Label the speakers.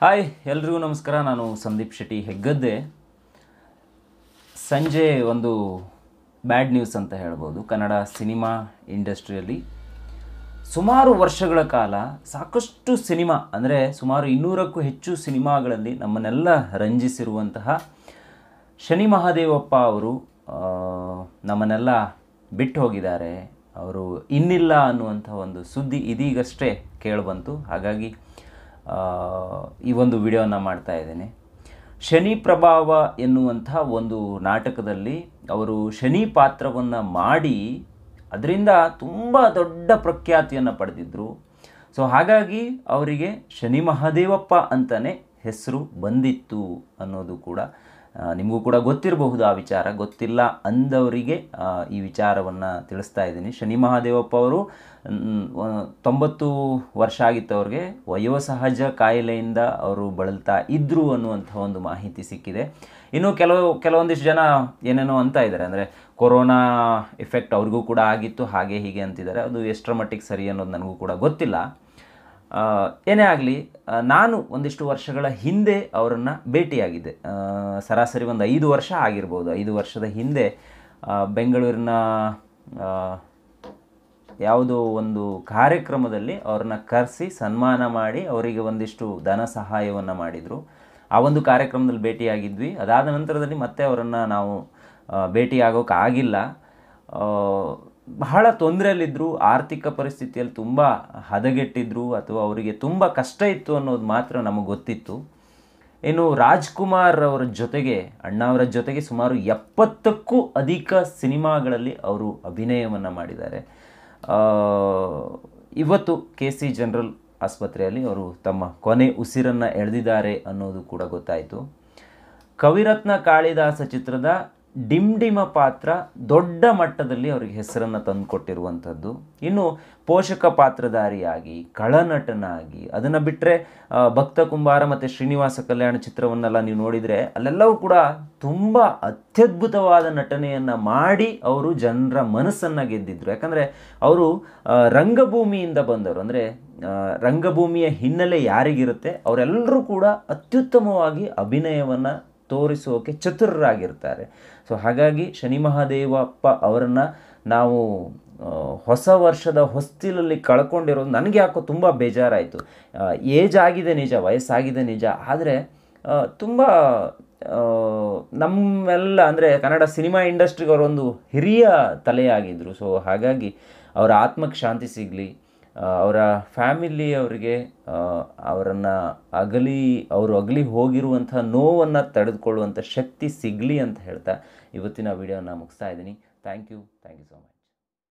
Speaker 1: hi ಎಲ್ರಿಗೂ ನಮಸ್ಕಾರ ನಾನು ಸಂದೀಪ್ ಶೆಟ್ಟಿ ಹೆಗ್ಗದ್ದೆ ಸಂಜೆ ಒಂದು ಬ್ಯಾಡ್ ನ್ಯೂಸ್ ಅಂತ ಹೇಳ್ಬೋದು ಕನ್ನಡ ಸಿನಿಮಾ ಇಂಡಸ್ಟ್ರಿಯಲ್ಲಿ ಸುಮಾರು ವರ್ಷಗಳ ಕಾಲ ಸಾಕಷ್ಟು ಸಿನಿಮಾ ಅಂದರೆ ಸುಮಾರು ಇನ್ನೂರಕ್ಕೂ ಹೆಚ್ಚು ಸಿನಿಮಾಗಳಲ್ಲಿ ನಮ್ಮನ್ನೆಲ್ಲ ರಂಜಿಸಿರುವಂತಹ ಶನಿ ಮಹಾದೇವಪ್ಪ ಅವರು ನಮ್ಮನ್ನೆಲ್ಲ ಬಿಟ್ಟು ಹೋಗಿದ್ದಾರೆ ಅವರು ಇನ್ನಿಲ್ಲ ಅನ್ನುವಂಥ ಒಂದು ಸುದ್ದಿ ಇದೀಗಷ್ಟೇ ಕೇಳಬಂತು ಹಾಗಾಗಿ ಈ ಒಂದು ವಿಡಿಯೋನ ಮಾಡ್ತಾ ಇದ್ದೇನೆ ಶನಿ ಪ್ರಭಾವ ಎನ್ನುವಂಥ ಒಂದು ನಾಟಕದಲ್ಲಿ ಅವರು ಶನಿ ಪಾತ್ರವನ್ನು ಮಾಡಿ ಅದರಿಂದ ತುಂಬ ದೊಡ್ಡ ಪ್ರಖ್ಯಾತಿಯನ್ನು ಪಡೆದಿದ್ದರು ಸೊ ಹಾಗಾಗಿ ಅವರಿಗೆ ಶನಿ ಮಹಾದೇವಪ್ಪ ಅಂತಲೇ ಹೆಸರು ಬಂದಿತ್ತು ಅನ್ನೋದು ಕೂಡ ನಿಮಗೂ ಕೂಡ ಗೊತ್ತಿರಬಹುದು ಆ ವಿಚಾರ ಗೊತ್ತಿಲ್ಲ ಅಂದವರಿಗೆ ಈ ವಿಚಾರವನ್ನು ತಿಳಿಸ್ತಾ ಇದ್ದೀನಿ ಶನಿ ಮಹಾದೇವಪ್ಪ ಅವರು ತೊಂಬತ್ತು ವರ್ಷ ಆಗಿತ್ತು ಅವ್ರಿಗೆ ವಯೋಸಹಜ ಕಾಯಿಲೆಯಿಂದ ಅವರು ಬಳಲ್ತಾ ಇದ್ದರು ಅನ್ನುವಂಥ ಒಂದು ಮಾಹಿತಿ ಸಿಕ್ಕಿದೆ ಇನ್ನು ಕೆಲವು ಕೆಲವೊಂದಿಷ್ಟು ಜನ ಏನೇನೋ ಅಂತ ಇದ್ದಾರೆ ಅಂದರೆ ಕೊರೋನಾ ಎಫೆಕ್ಟ್ ಅವ್ರಿಗೂ ಕೂಡ ಆಗಿತ್ತು ಹಾಗೆ ಹೀಗೆ ಅಂತಿದ್ದಾರೆ ಅದು ಎಷ್ಟರ ಮಟ್ಟಿಗೆ ಸರಿ ಅನ್ನೋದು ನನಗೂ ಕೂಡ ಗೊತ್ತಿಲ್ಲ ಏನೇ ಆಗಲಿ ನಾನು ಒಂದಿಷ್ಟು ವರ್ಷಗಳ ಹಿಂದೆ ಅವರನ್ನು ಭೇಟಿಯಾಗಿದ್ದೆ ಸರಾಸರಿ ಒಂದು ಐದು ವರ್ಷ ಆಗಿರ್ಬೋದು ಐದು ವರ್ಷದ ಹಿಂದೆ ಬೆಂಗಳೂರಿನ ಯಾವುದೋ ಒಂದು ಕಾರ್ಯಕ್ರಮದಲ್ಲಿ ಅವ್ರನ್ನ ಕರೆಸಿ ಸನ್ಮಾನ ಮಾಡಿ ಅವರಿಗೆ ಒಂದಿಷ್ಟು ಧನ ಸಹಾಯವನ್ನು ಮಾಡಿದರು ಆ ಒಂದು ಕಾರ್ಯಕ್ರಮದಲ್ಲಿ ಭೇಟಿಯಾಗಿದ್ವಿ ಅದಾದ ನಂತರದಲ್ಲಿ ಮತ್ತೆ ಅವರನ್ನು ನಾವು ಭೇಟಿಯಾಗೋಕ್ಕಾಗಿಲ್ಲ ಬಹಳ ತೊಂದರೆಯಲ್ಲಿದ್ದರು ಆರ್ಥಿಕ ಪರಿಸ್ಥಿತಿಯಲ್ಲಿ ತುಂಬ ಹದಗೆಟ್ಟಿದ್ರು ಅಥವಾ ಅವರಿಗೆ ತುಂಬ ಕಷ್ಟ ಇತ್ತು ಅನ್ನೋದು ಮಾತ್ರ ನಮಗೆ ಗೊತ್ತಿತ್ತು ಇನ್ನು ರಾಜ್ಕುಮಾರ್ ಅವರ ಜೊತೆಗೆ ಅಣ್ಣಾವರ ಜೊತೆಗೆ ಸುಮಾರು ಎಪ್ಪತ್ತಕ್ಕೂ ಅಧಿಕ ಸಿನಿಮಾಗಳಲ್ಲಿ ಅವರು ಅಭಿನಯವನ್ನು ಮಾಡಿದ್ದಾರೆ ಇವತ್ತು ಕೆ ಸಿ ಜನರಲ್ ಆಸ್ಪತ್ರೆಯಲ್ಲಿ ಅವರು ತಮ್ಮ ಕೊನೆ ಉಸಿರನ್ನು ಎಳೆದಿದ್ದಾರೆ ಅನ್ನೋದು ಕೂಡ ಗೊತ್ತಾಯಿತು ಕವಿರತ್ನ ಕಾಳಿದಾಸ ಚಿತ್ರದ ಡಿಮ್ಡಿಮ ಪಾತ್ರ ದೊಡ್ಡ ಮಟ್ಟದಲ್ಲಿ ಅವರಿಗೆ ಹೆಸರನ್ನು ತಂದುಕೊಟ್ಟಿರುವಂಥದ್ದು ಇನ್ನು ಪೋಷಕ ಪಾತ್ರಧಾರಿಯಾಗಿ ಕಳನಟನಾಗಿ ಅದನ್ನು ಬಿಟ್ಟರೆ ಭಕ್ತ ಕುಂಬಾರ ಮತ್ತು ಶ್ರೀನಿವಾಸ ಕಲ್ಯಾಣ ಚಿತ್ರವನ್ನೆಲ್ಲ ನೀವು ನೋಡಿದರೆ ಅಲ್ಲೆಲ್ಲವೂ ಕೂಡ ತುಂಬ ಅತ್ಯದ್ಭುತವಾದ ನಟನೆಯನ್ನು ಮಾಡಿ ಅವರು ಜನರ ಮನಸ್ಸನ್ನು ಗೆದ್ದಿದ್ರು ಯಾಕಂದರೆ ಅವರು ರಂಗಭೂಮಿಯಿಂದ ಬಂದವರು ಅಂದರೆ ರಂಗಭೂಮಿಯ ಹಿನ್ನೆಲೆ ಯಾರಿಗಿರುತ್ತೆ ಅವರೆಲ್ಲರೂ ಕೂಡ ಅತ್ಯುತ್ತಮವಾಗಿ ಅಭಿನಯವನ್ನು ತೋರಿಸೋಕೆ ಚತುರರಾಗಿರ್ತಾರೆ ಸೊ ಹಾಗಾಗಿ ಶನಿ ಮಹಾದೇವಪ್ಪ ಅವರನ್ನು ನಾವು ಹೊಸ ವರ್ಷದ ಹೊಸ್ತಿಲಲ್ಲಿ ಕಳ್ಕೊಂಡಿರೋದು ನನಗೆ ಯಾಕೋ ತುಂಬ ಬೇಜಾರಾಯಿತು ಏಜ್ ಆಗಿದೆ ನಿಜ ವಯಸ್ಸಾಗಿದೆ ನಿಜ ಆದರೆ ತುಂಬ ನಮ್ಮೆಲ್ಲ ಅಂದರೆ ಕನ್ನಡ ಸಿನಿಮಾ ಇಂಡಸ್ಟ್ರಿಗೆ ಅವರೊಂದು ಹಿರಿಯ ತಲೆಯಾಗಿದ್ದರು ಸೊ ಹಾಗಾಗಿ ಅವರ ಆತ್ಮಕ್ಕೆ ಶಾಂತಿ ಸಿಗಲಿ ಅವರ ಫ್ಯಾಮಿಲಿ ಅವರಿಗೆ ಅವರನ್ನು ಅಗಲಿ ಅವರು ಅಗಲಿ ಹೋಗಿರುವಂಥ ನೋವನ್ನು ತಡೆದುಕೊಳ್ಳುವಂಥ ಶಕ್ತಿ ಸಿಗಲಿ ಅಂತ ಹೇಳ್ತಾ ಇವತ್ತಿನ ವೀಡಿಯೋನ ಮುಗಿಸ್ತಾ ಇದ್ದೀನಿ thank you thank you so much